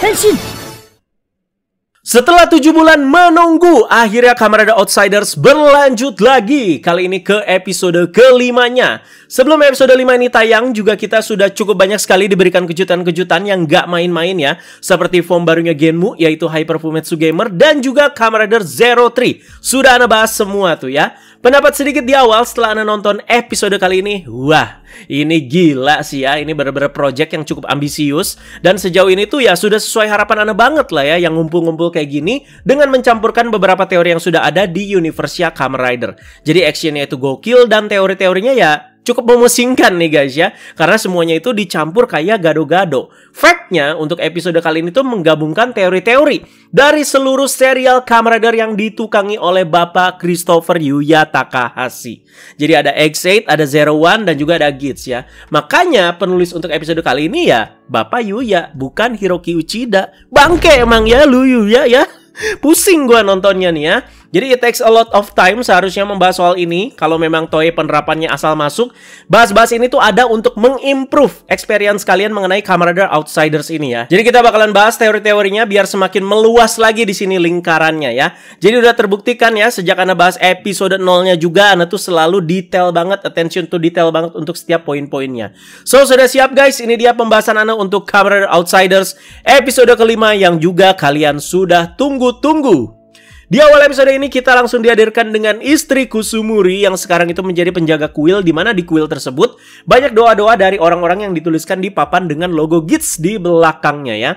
担心。Setelah tujuh bulan menunggu, akhirnya Kamerada Outsiders berlanjut lagi. Kali ini ke episode kelimanya. Sebelum episode 5 ini tayang, juga kita sudah cukup banyak sekali diberikan kejutan-kejutan yang gak main-main ya. Seperti form barunya Genmu, yaitu Hyper Fumetsu Gamer, dan juga Kamerader Zero Three. Sudah Anda bahas semua tuh ya. Pendapat sedikit di awal setelah Anda nonton episode kali ini, wah ini gila sih ya. Ini bener-bener project yang cukup ambisius. Dan sejauh ini tuh ya sudah sesuai harapan Anda banget lah ya, yang ngumpul-ngumpul kayak gini dengan mencampurkan beberapa teori yang sudah ada di Universia Kamen Rider. Jadi actionnya itu gokil dan teori-teorinya ya cukup memusingkan nih guys ya. Karena semuanya itu dicampur kayak gado-gado. Factnya untuk episode kali ini tuh menggabungkan teori-teori dari seluruh serial Kamrader yang ditukangi oleh Bapak Christopher Yuya Takahashi. Jadi ada X8, ada Zero One, dan juga ada Gits ya. Makanya penulis untuk episode kali ini ya Bapak Yuya, bukan Hiroki Uchida. Bangke emang ya lu Yuya ya. Pusing gua nontonnya nih ya. Jadi it takes a lot of time seharusnya membahas soal ini kalau memang Toei penerapannya asal masuk. Bahas-bahas ini tuh ada untuk mengimprove experience kalian mengenai Kamen Outsiders ini ya. Jadi kita bakalan bahas teori-teorinya biar semakin meluas lagi di sini lingkarannya ya. Jadi udah terbuktikan ya sejak Anda bahas episode nolnya juga Anda tuh selalu detail banget, attention to detail banget untuk setiap poin-poinnya. So sudah siap guys, ini dia pembahasan Anda untuk Kamen Outsiders episode kelima yang juga kalian sudah tunggu-tunggu. Di awal episode ini kita langsung dihadirkan dengan istri Kusumuri yang sekarang itu menjadi penjaga kuil di mana di kuil tersebut banyak doa-doa dari orang-orang yang dituliskan di papan dengan logo Gits di belakangnya ya.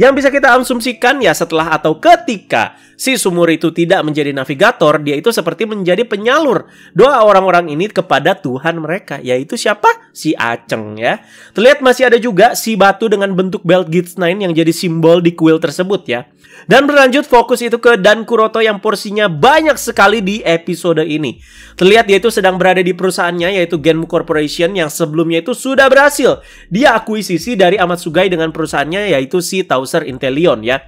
Yang bisa kita asumsikan ya setelah atau ketika si Sumuri itu tidak menjadi navigator, dia itu seperti menjadi penyalur doa orang-orang ini kepada Tuhan mereka yaitu siapa? si Aceng ya. Terlihat masih ada juga si batu dengan bentuk belt gates 9 yang jadi simbol di kuil tersebut ya. Dan berlanjut fokus itu ke Dan Kuroto yang porsinya banyak sekali di episode ini. Terlihat dia itu sedang berada di perusahaannya yaitu Genmu Corporation yang sebelumnya itu sudah berhasil dia akuisisi dari amat sugai dengan perusahaannya yaitu si Tauser Intelion ya.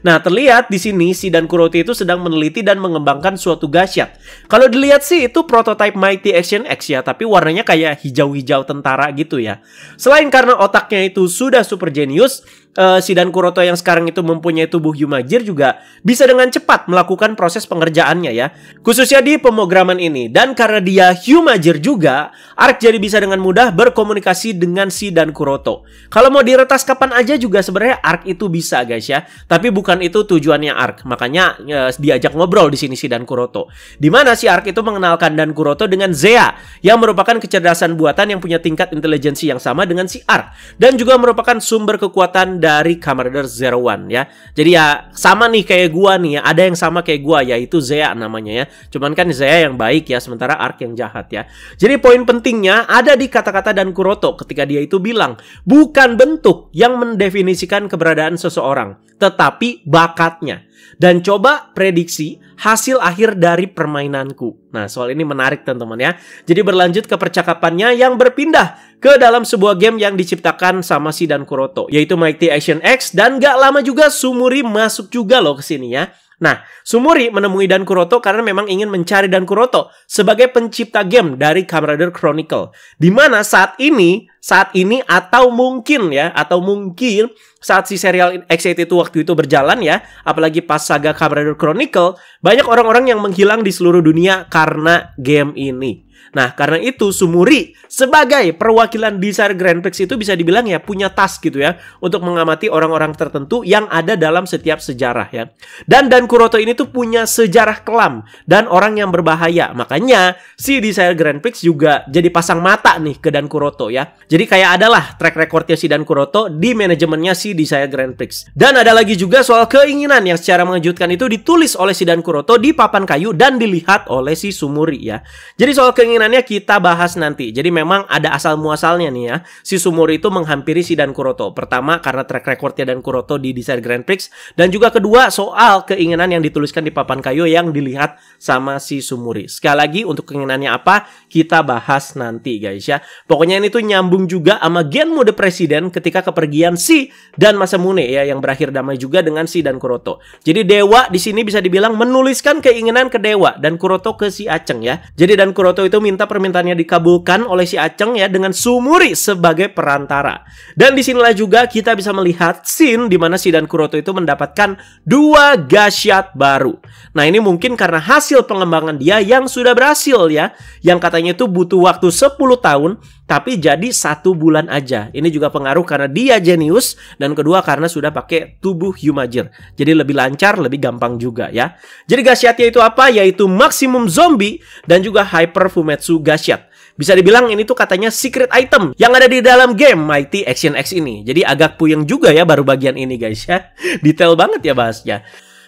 Nah, terlihat di sini si Dan kuroto itu sedang meneliti dan mengembangkan suatu gasyat. Kalau dilihat sih itu prototype Mighty Action X ya, tapi warnanya kayak hijau-hijau tentara gitu ya. Selain karena otaknya itu sudah super jenius uh, eh, Sidan Kuroto yang sekarang itu mempunyai tubuh Yumajir juga bisa dengan cepat melakukan proses pengerjaannya ya. Khususnya di pemrograman ini. Dan karena dia Yumajir juga, Ark jadi bisa dengan mudah berkomunikasi dengan Sidan Kuroto. Kalau mau diretas kapan aja juga sebenarnya Ark itu bisa guys ya. Tapi bukan itu tujuannya Ark. Makanya uh, diajak ngobrol di sini Sidan Kuroto. Dimana si Ark itu mengenalkan Dan Kuroto dengan Zea yang merupakan kecerdasan buatan yang punya tingkat intelijensi yang sama dengan si Ark dan juga merupakan sumber kekuatan dari Kamen Zero One ya. Jadi ya sama nih kayak gua nih ya, ada yang sama kayak gua yaitu Zea namanya ya. Cuman kan Zea yang baik ya sementara Ark yang jahat ya. Jadi poin pentingnya ada di kata-kata dan Kuroto ketika dia itu bilang, bukan bentuk yang mendefinisikan keberadaan seseorang, tetapi bakatnya. Dan coba prediksi hasil akhir dari permainanku. Nah, soal ini menarik teman-teman ya. Jadi berlanjut ke percakapannya yang berpindah ke dalam sebuah game yang diciptakan sama si Dan Kuroto, yaitu Mighty Action X dan gak lama juga Sumuri masuk juga loh ke sini ya. Nah, Sumuri menemui Dan Kuroto karena memang ingin mencari Dan Kuroto sebagai pencipta game dari Kamen Rider Chronicle. Dimana saat ini saat ini atau mungkin ya atau mungkin saat si serial X82 waktu itu berjalan ya apalagi pas saga Kamen Rider Chronicle banyak orang-orang yang menghilang di seluruh dunia karena game ini. Nah, karena itu Sumuri sebagai perwakilan Desire Grand Prix itu bisa dibilang ya punya tas gitu ya untuk mengamati orang-orang tertentu yang ada dalam setiap sejarah ya. Dan Dan Kuroto ini tuh punya sejarah kelam dan orang yang berbahaya. Makanya si Desire Grand Prix juga jadi pasang mata nih ke Dan Kuroto ya. Jadi kayak adalah track recordnya si Dan Kuroto di manajemennya si Desire Grand Prix. Dan ada lagi juga soal keinginan yang secara mengejutkan itu ditulis oleh si Dan Kuroto di papan kayu dan dilihat oleh si Sumuri ya. Jadi soal keinginannya kita bahas nanti. Jadi memang ada asal muasalnya nih ya. Si Sumuri itu menghampiri si Dan Kuroto. Pertama karena track recordnya Dan Kuroto di Desire Grand Prix dan juga kedua soal keinginan yang dituliskan di papan kayu yang dilihat sama si Sumuri. Sekali lagi untuk keinginannya apa kita bahas nanti guys ya. Pokoknya ini tuh nyambung juga sama genmu Mode Presiden ketika kepergian Si dan masa mune ya yang berakhir damai juga dengan Si dan Kuroto. Jadi Dewa di sini bisa dibilang menuliskan keinginan ke Dewa dan Kuroto ke Si Aceng ya. Jadi dan Kuroto itu minta permintaannya dikabulkan oleh Si Aceng ya dengan Sumuri sebagai perantara. Dan disinilah juga kita bisa melihat scene di mana Si dan Kuroto itu mendapatkan dua gasyat baru. Nah ini mungkin karena hasil pengembangan dia yang sudah berhasil ya, yang katanya itu butuh waktu 10 tahun tapi jadi satu bulan aja. Ini juga pengaruh karena dia jenius dan kedua karena sudah pakai tubuh Humajir. Jadi lebih lancar, lebih gampang juga ya. Jadi gasyatnya itu apa? Yaitu maksimum Zombie dan juga Hyper Fumetsu gasiat Bisa dibilang ini tuh katanya secret item yang ada di dalam game Mighty Action X ini. Jadi agak puyeng juga ya baru bagian ini guys ya. Detail banget ya bahasnya.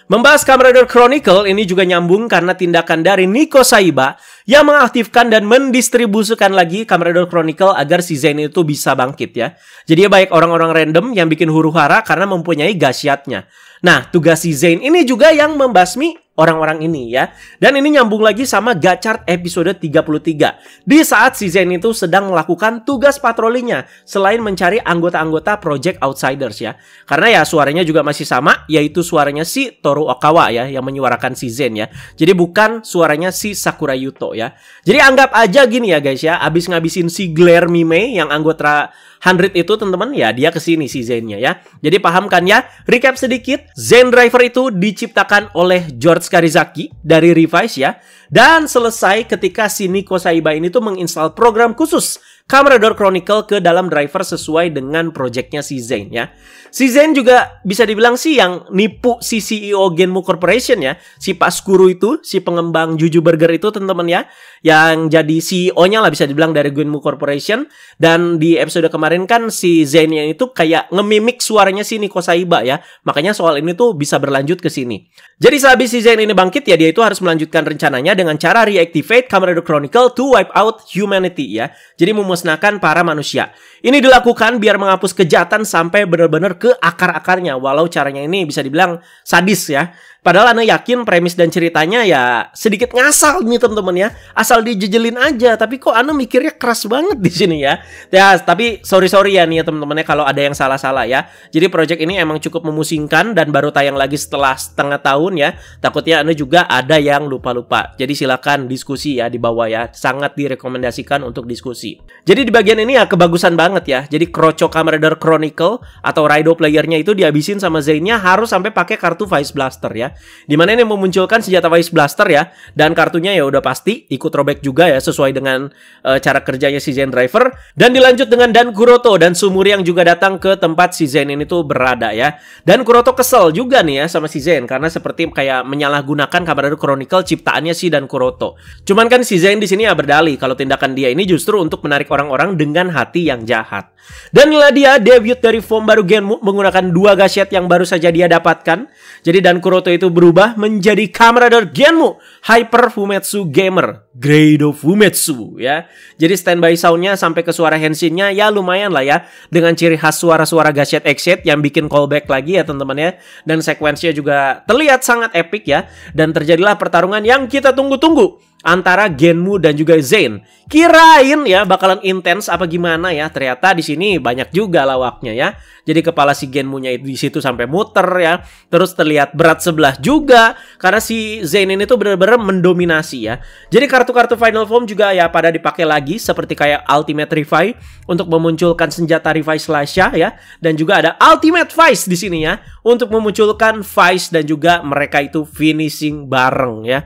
Membahas Kamen Chronicle ini juga nyambung karena tindakan dari Nico Saiba yang mengaktifkan dan mendistribusikan lagi Kamen Chronicle agar si Zen itu bisa bangkit ya. Jadi ya, baik orang-orang random yang bikin huru hara karena mempunyai gasiatnya. Nah, tugas si Zain ini juga yang membasmi orang-orang ini ya. Dan ini nyambung lagi sama Gachard episode 33. Di saat si Zen itu sedang melakukan tugas patrolinya selain mencari anggota-anggota Project Outsiders ya. Karena ya suaranya juga masih sama yaitu suaranya si Toru Okawa ya yang menyuarakan si Zen ya. Jadi bukan suaranya si Sakura Yuto ya. Jadi anggap aja gini ya guys ya, abis ngabisin si Glare Mime yang anggota 100 itu teman-teman ya dia kesini si Zennya ya. Jadi pahamkan ya? Recap sedikit, Zen Driver itu diciptakan oleh George Karizaki dari Revise ya dan selesai ketika si Niko Saiba ini tuh menginstal program khusus Kamera Door Chronicle ke dalam driver sesuai dengan projectnya si Zane ya. Si Zane juga bisa dibilang sih yang nipu si CEO Genmu Corporation ya. Si Pak Skuru itu, si pengembang Juju Burger itu teman-teman ya. Yang jadi CEO-nya lah bisa dibilang dari Genmu Corporation. Dan di episode kemarin kan si Zane yang itu kayak ngemimik suaranya si Niko Saiba ya. Makanya soal ini tuh bisa berlanjut ke sini. Jadi sehabis si Zane ini bangkit ya dia itu harus melanjutkan rencananya dengan cara reactivate Door Chronicle to wipe out humanity ya. Jadi memusnahkan memusnahkan para manusia. Ini dilakukan biar menghapus kejahatan sampai benar-benar ke akar-akarnya, walau caranya ini bisa dibilang sadis ya. Padahal Ana yakin premis dan ceritanya ya sedikit ngasal nih temen-temen ya. Asal dijejelin aja, tapi kok Ana mikirnya keras banget di sini ya. Ya, tapi sorry-sorry ya nih ya teman-teman ya kalau ada yang salah-salah ya. Jadi project ini emang cukup memusingkan dan baru tayang lagi setelah setengah tahun ya. Takutnya Ana juga ada yang lupa-lupa. Jadi silakan diskusi ya di bawah ya. Sangat direkomendasikan untuk diskusi. Jadi di bagian ini ya kebagusan banget ya. Jadi Croco Camerader Chronicle atau Raido playernya itu dihabisin sama Zainnya harus sampai pakai kartu Vice Blaster ya. Dimana ini memunculkan senjata Vice Blaster ya, dan kartunya ya udah pasti ikut robek juga ya sesuai dengan uh, cara kerjanya si Zen Driver. Dan dilanjut dengan Dan Kuroto dan Sumuri yang juga datang ke tempat si Zen ini tuh berada ya. Dan Kuroto kesel juga nih ya sama si Zen karena seperti kayak menyalahgunakan kabar dari Chronicle ciptaannya si Dan Kuroto. Cuman kan si Zen di sini ya berdali kalau tindakan dia ini justru untuk menarik orang-orang dengan hati yang jahat. Dan inilah dia debut dari form baru Genmu menggunakan dua gaset yang baru saja dia dapatkan. Jadi Dan Kuroto itu itu berubah menjadi dari Genmu Hyper Fumetsu Gamer Grade of Fumetsu ya. Jadi standby soundnya sampai ke suara henshinnya ya lumayan lah ya dengan ciri khas suara-suara gaset exit yang bikin callback lagi ya teman-teman ya dan sekuensinya juga terlihat sangat epic ya dan terjadilah pertarungan yang kita tunggu-tunggu antara Genmu dan juga Zain. Kirain ya bakalan intens apa gimana ya. Ternyata di sini banyak juga lawaknya ya. Jadi kepala si Genmu-nya di situ sampai muter ya. Terus terlihat berat sebelah juga karena si Zain ini tuh bener-bener mendominasi ya. Jadi kartu-kartu Final Form juga ya pada dipakai lagi seperti kayak Ultimate Revive untuk memunculkan senjata Revive Slasha ya, ya dan juga ada Ultimate Vice di sini ya untuk memunculkan Vice dan juga mereka itu finishing bareng ya.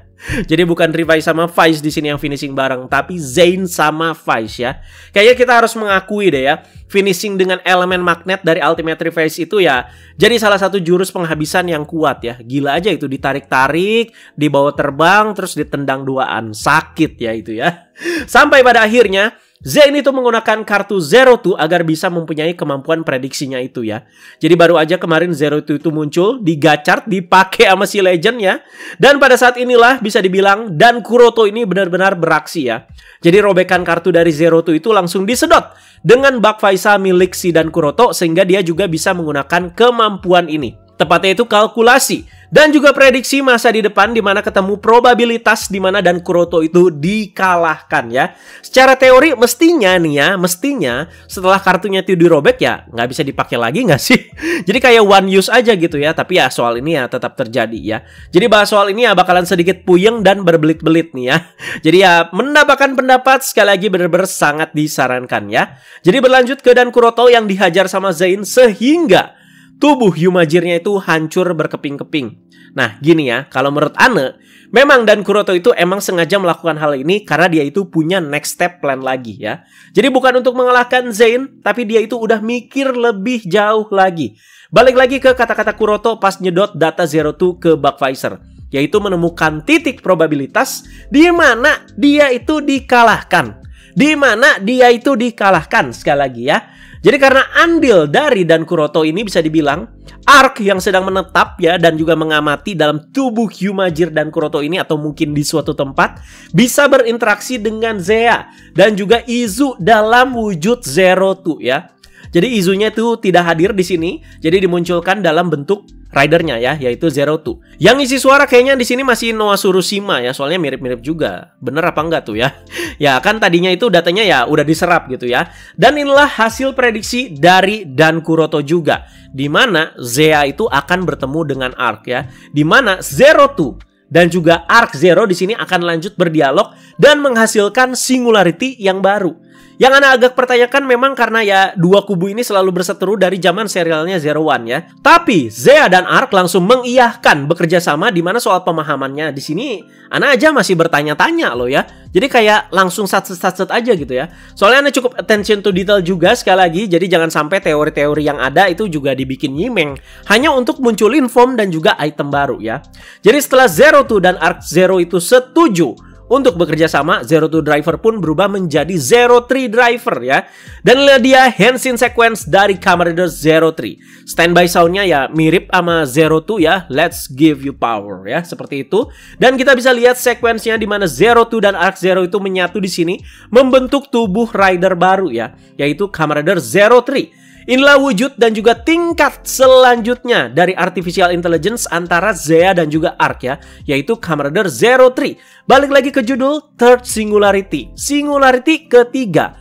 Jadi bukan Rivai sama Faiz di sini yang finishing bareng, tapi Zain sama Faiz ya. Kayaknya kita harus mengakui deh ya, finishing dengan elemen magnet dari Ultimate Revise itu ya jadi salah satu jurus penghabisan yang kuat ya. Gila aja itu ditarik-tarik, dibawa terbang, terus ditendang duaan. Sakit ya itu ya. Sampai pada akhirnya ini itu menggunakan kartu Zero Two agar bisa mempunyai kemampuan prediksinya itu ya. Jadi baru aja kemarin Zero Two itu muncul, digacart, dipakai sama si Legend ya. Dan pada saat inilah bisa dibilang dan Kuroto ini benar-benar beraksi ya. Jadi robekan kartu dari Zero Two itu langsung disedot dengan bak Faisal milik si dan Kuroto sehingga dia juga bisa menggunakan kemampuan ini. Tepatnya itu kalkulasi dan juga prediksi masa di depan di mana ketemu probabilitas di mana dan Kuroto itu dikalahkan ya. Secara teori mestinya nih ya, mestinya setelah kartunya itu dirobek ya nggak bisa dipakai lagi nggak sih? Jadi kayak one use aja gitu ya. Tapi ya soal ini ya tetap terjadi ya. Jadi bahas soal ini ya bakalan sedikit puyeng dan berbelit-belit nih ya. Jadi ya mendapatkan pendapat sekali lagi benar-benar sangat disarankan ya. Jadi berlanjut ke dan Kuroto yang dihajar sama Zain sehingga tubuh Yumajirnya itu hancur berkeping-keping. Nah, gini ya, kalau menurut Anne, memang Dan Kuroto itu emang sengaja melakukan hal ini karena dia itu punya next step plan lagi ya. Jadi bukan untuk mengalahkan Zain, tapi dia itu udah mikir lebih jauh lagi. Balik lagi ke kata-kata Kuroto pas nyedot data Zero Two ke Pfizer, yaitu menemukan titik probabilitas di mana dia itu dikalahkan. Di mana dia itu dikalahkan sekali lagi ya. Jadi karena andil dari dan Kuroto ini bisa dibilang Ark yang sedang menetap ya dan juga mengamati dalam tubuh Yumajir dan Kuroto ini atau mungkin di suatu tempat bisa berinteraksi dengan Zea dan juga Izu dalam wujud Zero Two ya. Jadi Izunya itu tidak hadir di sini, jadi dimunculkan dalam bentuk ridernya ya, yaitu Zero Two. Yang isi suara kayaknya di sini masih Noah Surushima ya, soalnya mirip-mirip juga. Bener apa enggak tuh ya? Ya kan tadinya itu datanya ya udah diserap gitu ya. Dan inilah hasil prediksi dari Dan Kuroto juga, di mana Zea itu akan bertemu dengan Ark ya, di mana Zero Two dan juga Ark Zero di sini akan lanjut berdialog dan menghasilkan singularity yang baru yang anak agak pertanyakan memang karena ya dua kubu ini selalu berseteru dari zaman serialnya Zero One ya. Tapi Zea dan Ark langsung mengiyahkan bekerja sama di mana soal pemahamannya di sini anak aja masih bertanya-tanya loh ya. Jadi kayak langsung satset-satset aja gitu ya. Soalnya anak cukup attention to detail juga sekali lagi. Jadi jangan sampai teori-teori yang ada itu juga dibikin nyimeng. Hanya untuk munculin form dan juga item baru ya. Jadi setelah Zero Two dan Ark Zero itu setuju untuk bekerja sama, Zero Two Driver pun berubah menjadi Zero Three Driver ya. Dan lihat dia Henshin Sequence dari Kamen Rider Zero Three. Standby soundnya ya mirip sama Zero Two ya. Let's give you power ya seperti itu. Dan kita bisa lihat sequensnya di mana Zero Two dan Arc Zero itu menyatu di sini membentuk tubuh rider baru ya, yaitu Kamen Rider Zero Three. Inilah wujud dan juga tingkat selanjutnya dari artificial intelligence antara Zea dan juga Ark ya, yaitu Kamen Zero Three. Balik lagi ke judul Third Singularity, Singularity ketiga.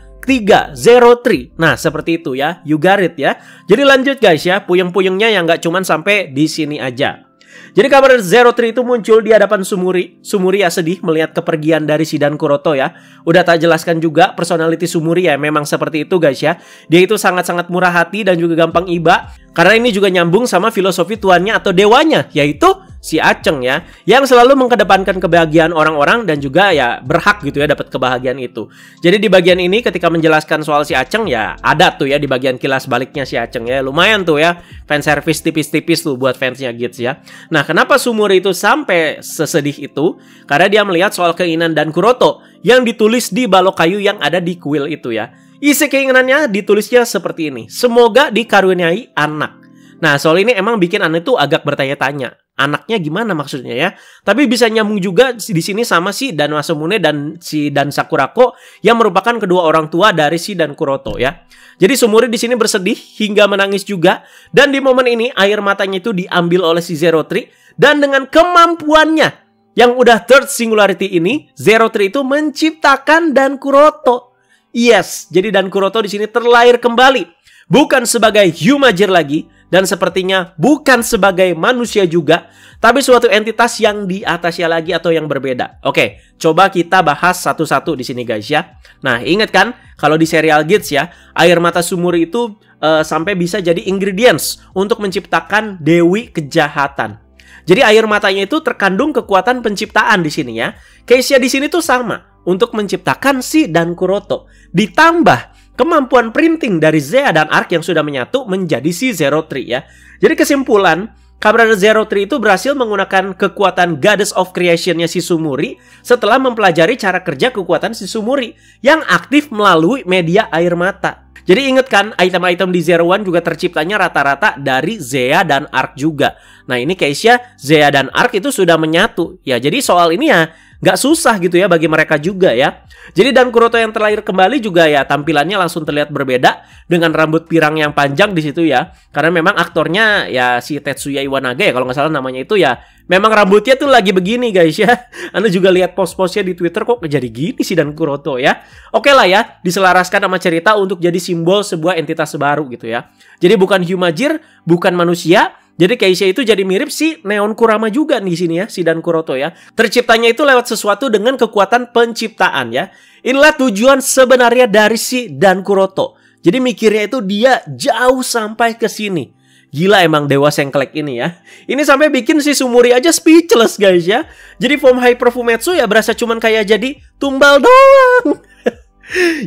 Zero Three. Nah, seperti itu ya. You got it ya. Jadi lanjut guys ya, puyeng-puyengnya yang nggak cuman sampai di sini aja. Jadi kabar Zero Three itu muncul di hadapan Sumuri. Sumuri ya sedih melihat kepergian dari Sidan Kuroto ya. Udah tak jelaskan juga personality Sumuri ya memang seperti itu guys ya. Dia itu sangat-sangat murah hati dan juga gampang iba. Karena ini juga nyambung sama filosofi tuannya atau dewanya yaitu si Aceng ya yang selalu mengkedepankan kebahagiaan orang-orang dan juga ya berhak gitu ya dapat kebahagiaan itu. Jadi di bagian ini ketika menjelaskan soal si Aceng ya ada tuh ya di bagian kilas baliknya si Aceng ya lumayan tuh ya fan service tipis-tipis tuh buat fansnya Gits ya. Nah, kenapa Sumur itu sampai sesedih itu? Karena dia melihat soal keinginan dan Kuroto yang ditulis di balok kayu yang ada di kuil itu ya. Isi keinginannya ditulisnya seperti ini. Semoga dikaruniai anak. Nah, soal ini emang bikin Anne tuh agak bertanya-tanya anaknya gimana maksudnya ya. Tapi bisa nyambung juga di sini sama si Dan Masamune dan si Dan Sakurako yang merupakan kedua orang tua dari si Dan Kuroto ya. Jadi Sumuri di sini bersedih hingga menangis juga dan di momen ini air matanya itu diambil oleh si Zero Tree dan dengan kemampuannya yang udah third singularity ini Zero Tree itu menciptakan Dan Kuroto. Yes, jadi Dan Kuroto di sini terlahir kembali bukan sebagai Humajir lagi dan sepertinya bukan sebagai manusia juga, tapi suatu entitas yang di atasnya lagi atau yang berbeda. Oke, coba kita bahas satu-satu di sini guys ya. Nah, ingat kan kalau di serial Gates ya, air mata sumur itu uh, sampai bisa jadi ingredients untuk menciptakan dewi kejahatan. Jadi air matanya itu terkandung kekuatan penciptaan di sini ya. Keisha di sini tuh sama untuk menciptakan si dan Kuroto. Ditambah kemampuan printing dari Zea dan Ark yang sudah menyatu menjadi si Zero Three ya. Jadi kesimpulan, Kamen Zero Three itu berhasil menggunakan kekuatan Goddess of Creation-nya si Sumuri setelah mempelajari cara kerja kekuatan si Sumuri yang aktif melalui media air mata. Jadi inget kan, item-item di Zero One juga terciptanya rata-rata dari Zea dan Ark juga. Nah ini Keisha, Zea dan Ark itu sudah menyatu. Ya jadi soal ini ya nggak susah gitu ya bagi mereka juga ya. Jadi Dan Kuroto yang terlahir kembali juga ya tampilannya langsung terlihat berbeda dengan rambut pirang yang panjang di situ ya. Karena memang aktornya ya si Tetsuya Iwanaga ya kalau nggak salah namanya itu ya memang rambutnya tuh lagi begini guys ya. Anda juga lihat pos-posnya di Twitter kok jadi gini sih Dan Kuroto ya. Oke lah ya, diselaraskan sama cerita untuk jadi simbol sebuah entitas baru gitu ya. Jadi bukan humajir, bukan manusia, jadi Keisha itu jadi mirip si Neon Kurama juga di sini ya, si Dan Kuroto ya. Terciptanya itu lewat sesuatu dengan kekuatan penciptaan ya. Inilah tujuan sebenarnya dari si Dan Kuroto. Jadi mikirnya itu dia jauh sampai ke sini. Gila emang dewa sengklek ini ya. Ini sampai bikin si Sumuri aja speechless guys ya. Jadi form Hyper Fumetsu ya berasa cuman kayak jadi tumbal doang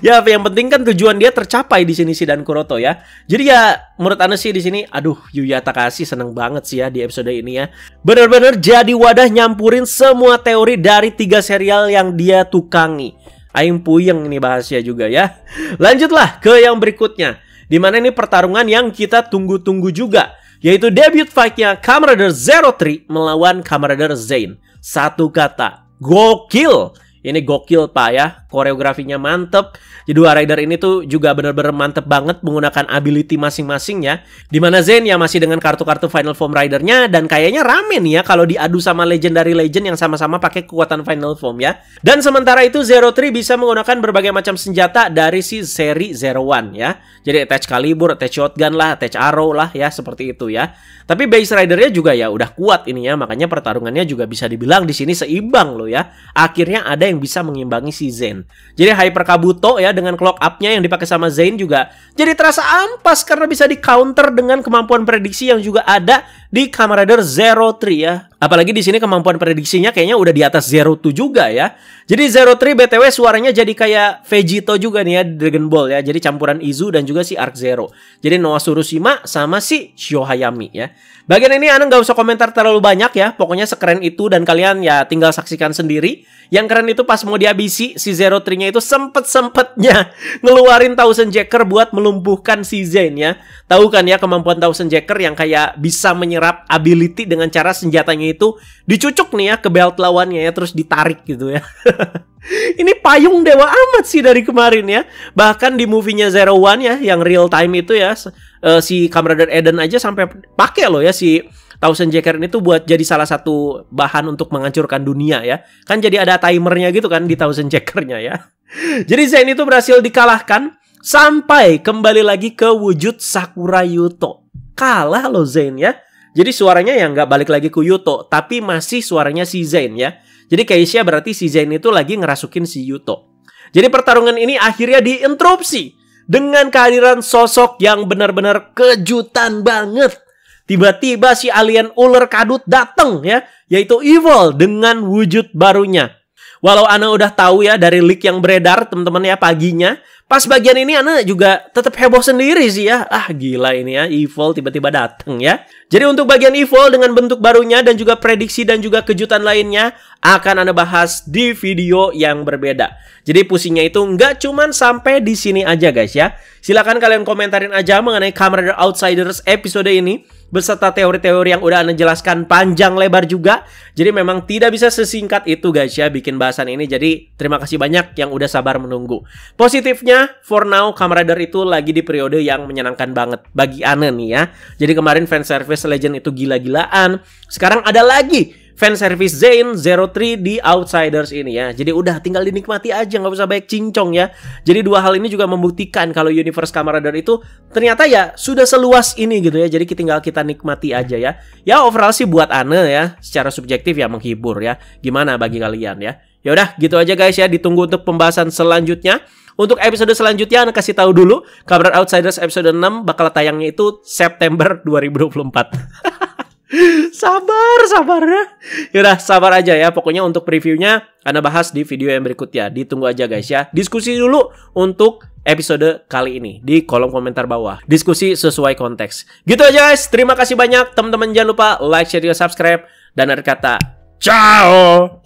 ya yang penting kan tujuan dia tercapai di sini si Dan Kuroto ya. Jadi ya menurut Anda sih di sini aduh Yuya Takashi seneng banget sih ya di episode ini ya. Bener-bener jadi wadah nyampurin semua teori dari tiga serial yang dia tukangi. Aing puyeng ini bahasnya juga ya. Lanjutlah ke yang berikutnya. Dimana ini pertarungan yang kita tunggu-tunggu juga. Yaitu debut fightnya Kamerader 03 melawan Kamerader Zain. Satu kata, gokil. Ini gokil pak ya koreografinya mantep. Jadi dua rider ini tuh juga bener-bener mantep banget menggunakan ability masing-masing ya. Dimana Zen ya masih dengan kartu-kartu Final Form Ridernya dan kayaknya rame nih ya kalau diadu sama legendary legend yang sama-sama pakai kekuatan Final Form ya. Dan sementara itu Zero Three bisa menggunakan berbagai macam senjata dari si seri Zero One ya. Jadi attach kalibur, attach shotgun lah, attach arrow lah ya seperti itu ya. Tapi base ridernya juga ya udah kuat ini ya makanya pertarungannya juga bisa dibilang di sini seimbang loh ya. Akhirnya ada yang bisa mengimbangi si Zen. Jadi Hyper Kabuto ya dengan clock up-nya yang dipakai sama Zain juga jadi terasa ampas karena bisa di counter dengan kemampuan prediksi yang juga ada di Kamen Rider Zero Three ya. Apalagi di sini kemampuan prediksinya kayaknya udah di atas Zero Two juga ya. Jadi Zero Three BTW suaranya jadi kayak Vegito juga nih ya Dragon Ball ya. Jadi campuran Izu dan juga si Arc Zero. Jadi Noah Surushima sama si Shio Hayami ya. Bagian ini Anu nggak usah komentar terlalu banyak ya. Pokoknya sekeren itu dan kalian ya tinggal saksikan sendiri. Yang keren itu pas mau dihabisi si Zero Zero Three-nya itu sempet-sempetnya ngeluarin Thousand Jacker buat melumpuhkan si Zen ya. Tahu kan ya kemampuan Thousand Jacker yang kayak bisa menyerap ability dengan cara senjatanya itu dicucuk nih ya ke belt lawannya ya terus ditarik gitu ya. Ini payung dewa amat sih dari kemarin ya. Bahkan di movie-nya Zero One ya yang real time itu ya eh, si Kamerader Eden aja sampai pakai loh ya si Thousand Jacker ini tuh buat jadi salah satu bahan untuk menghancurkan dunia ya. Kan jadi ada timernya gitu kan di Thousand Jackernya ya. Jadi Zen itu berhasil dikalahkan sampai kembali lagi ke wujud Sakura Yuto. Kalah loh Zen ya. Jadi suaranya yang nggak balik lagi ke Yuto, tapi masih suaranya si Zen ya. Jadi Keisha berarti si Zen itu lagi ngerasukin si Yuto. Jadi pertarungan ini akhirnya diinterupsi dengan kehadiran sosok yang benar-benar kejutan banget Tiba-tiba si alien ular kadut datang ya, yaitu Evil dengan wujud barunya. Walau Ana udah tahu ya dari leak yang beredar teman-teman ya paginya, pas bagian ini Ana juga tetap heboh sendiri sih ya. Ah gila ini ya, Evil tiba-tiba dateng ya. Jadi untuk bagian Evil dengan bentuk barunya dan juga prediksi dan juga kejutan lainnya akan Ana bahas di video yang berbeda. Jadi pusingnya itu nggak cuman sampai di sini aja guys ya. Silahkan kalian komentarin aja mengenai Camera Outsiders episode ini beserta teori-teori yang udah Anda jelaskan panjang lebar juga. Jadi memang tidak bisa sesingkat itu guys ya bikin bahasan ini. Jadi terima kasih banyak yang udah sabar menunggu. Positifnya, for now Kamrader itu lagi di periode yang menyenangkan banget bagi Anne nih ya. Jadi kemarin fan service Legend itu gila-gilaan. Sekarang ada lagi fan service Zain 03 di Outsiders ini ya. Jadi udah tinggal dinikmati aja nggak usah banyak cincong ya. Jadi dua hal ini juga membuktikan kalau universe Kamaradar itu ternyata ya sudah seluas ini gitu ya. Jadi kita tinggal kita nikmati aja ya. Ya overall sih buat Ane ya secara subjektif ya menghibur ya. Gimana bagi kalian ya? Ya udah gitu aja guys ya ditunggu untuk pembahasan selanjutnya. Untuk episode selanjutnya Anda kasih tahu dulu kabar Outsiders episode 6 bakal tayangnya itu September 2024. sabar, sabar ya. Yaudah, sabar aja ya. Pokoknya untuk previewnya, Anda bahas di video yang berikutnya. Ditunggu aja guys ya. Diskusi dulu untuk episode kali ini di kolom komentar bawah. Diskusi sesuai konteks. Gitu aja guys. Terima kasih banyak. Teman-teman jangan lupa like, share, dan subscribe. Dan ada kata, ciao!